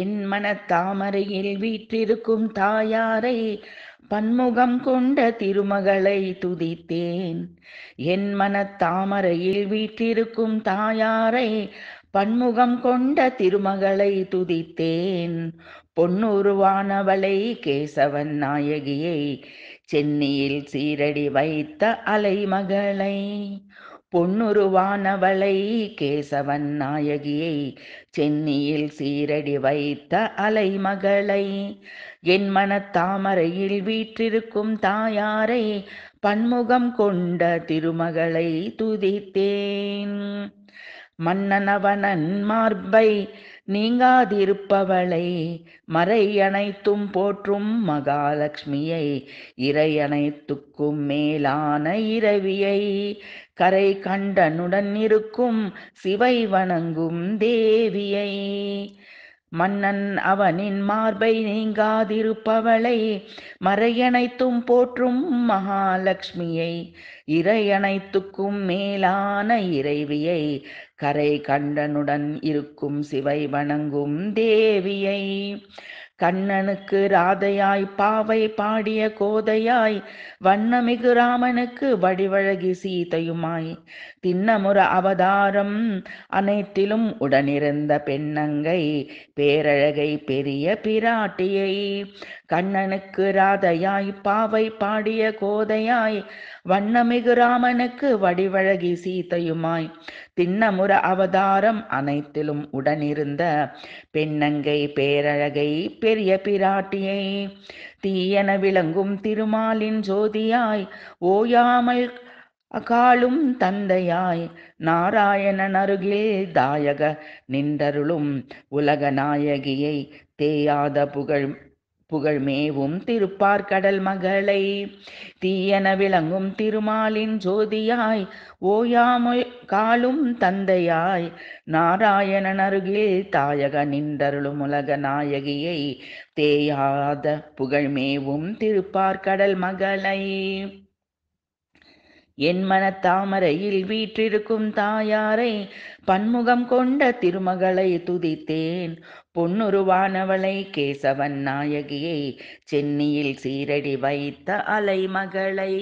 என் தாமரையில் வீற்றிருக்கும் தாயாரை பன்முகம் கொண்ட திருமகளை துதித்தேன் என் தாமரையில் வீற்றிருக்கும் தாயாரை பன்முகம் கொண்ட திருமகளை துதித்தேன் பொன்னுருவானவளை கேசவன் நாயகியை சென்னையில் சீரடி வைத்த அலைமகளை பொன்னுருவானவளை கேசவன் நாயகியை சென்னியில் சீரடி வைத்த அலைமகளை என் மனத்தாமரையில் வீற்றிருக்கும் தாயாரை பன்முகம் கொண்ட திருமகளை துதித்தேன் மன்னனவனன் மார்பை நீங்காதிருப்பவளை மறை அனைத்தும் போற்றும் மகாலட்சுமியை இறை அனைத்துக்கும் மேலான இரவியை கரை கண்டனுடன் இருக்கும் சிவை வணங்கும் தேவியை மன்னன் அவனின் மார்பை நீங்காதிருப்பவளை மறையனைத்தும் போற்றும் மகாலட்சுமியை இறையனைத்துக்கும் மேலான இறைவியை கரை கண்டனுடன் இருக்கும் சிவை வணங்கும் தேவியை கண்ணனுக்கு ராதையாய் பாவை பாடிய கோதையாய் வண்ணமிகு ராமனுக்கு வடிவழகி சீதையுமாய் தின்னமுற அவதாரம் அனைத்திலும் உடனிருந்த பெண்ணங்கை பேரழகை பெரிய பிராட்டியை கண்ணனுக்கு ராதையாய் பாவை பாடிய கோதையாய் வண்ணமிகு ராமனுக்கு வடிவழகி சீதையுமாய் திண்ணமுற அவதாரம் அனைத்திலும் உடனிருந்த பெண்ணங்கை பேரழகை பெரிய பிராட்டியை தீயென விளங்கும் திருமாலின் ஜோதியாய் ஓயாமல் அகாலும் தந்தையாய் நாராயணன் அருகில் தாயக நின்றருளும் உலக நாயகியை தேயாத புகழ் புகழ்மேவும் திருப்பார்கடல் மகளை தீயன விளங்கும் திருமாலின் ஜோதியாய் ஓயாமல் காலும் தந்தையாய் நாராயணன் அருகில் தாயக நின்றருளும் உலக நாயகியை தேயாத புகழ்மேவும் திருப்பார்கடல் மகளை என் மனத்தாமரையில் வீற்றிருக்கும் தாயாரை பன்முகம் கொண்ட திருமகளை துதித்தேன் பொன்னுருவானவளை கேசவன் நாயகியை சென்னியில் சீரடி வைத்த அலைமகளை